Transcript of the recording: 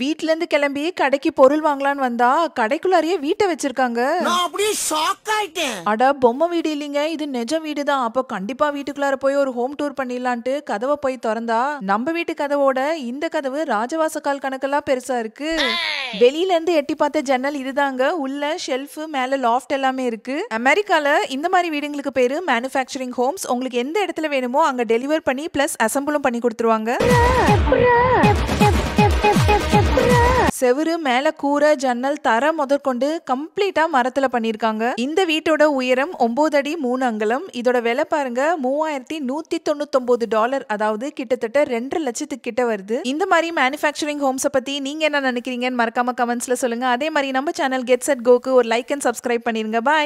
வீட்லேருந்து கிளம்பி கடைக்கு பொருள் வாங்கலான்னு வந்தா கடைக்குள்ளாரியே வீட்டை வச்சிருக்காங்க நான் அப்படியே ஷாக் ஆயிட்டேன் அட பொம்மை வீடு இல்லைங்க இது நிஜம் வீடு தான் அப்போ கண்டிப்பா வீட்டுக்குள்ளார போய் ஒரு ஹோம் டூர் பண்ணிடலான்ட்டு கதவை போய் திறந்தா நம்ம வீட்டு கதவோட இந்த கதவு ராஜவாசக்கால் கணக்கெல்லாம் பெருசா இருக்கு வெளியில இருந்து எட்டி பார்த்த ஜன்னல் இதுதாங்க உள்ள ஷெல்ஃப் மேல லாஃப்ட் எல்லாமே இருக்கு அமெரிக்கால இந்த மாதிரி வீடுங்களுக்கு பேரு மேனுஃபேக்சரிங் ஹோம்ஸ் உங்களுக்கு எந்த இடத்துல வேணுமோ அங்க டெலிவர் பண்ணி பிளஸ் அசம்பிளும் பண்ணி கொடுத்துருவாங்க செவரு மேல கூரை ஜன்னல் தர முதற்கொண்டு கம்ப்ளீட்டா மரத்துல பண்ணிருக்காங்க இந்த வீட்டோட உயரம் ஒன்பது அடி மூணு அங்கலம் இதோட விலை பாருங்க மூவாயிரத்தி நூத்தி தொண்ணூத்தி டாலர் அதாவது கிட்டத்தட்ட ரெண்டு லட்சத்துக்கு கிட்ட வருது இந்த மாதிரி மேனுஃபேக்சரிங் ஹோம்ஸை பத்தி நீங்க என்ன நினைக்கிறீங்கன்னு மறக்காம கமெண்ட்ஸ்ல சொல்லுங்க அதே மாதிரி நம்ம சேனல் கெட்ஸ் செட் கோக்கு ஒரு லைக் அண்ட் சப்ஸ்கிரைப் பண்ணிருங்க பாய்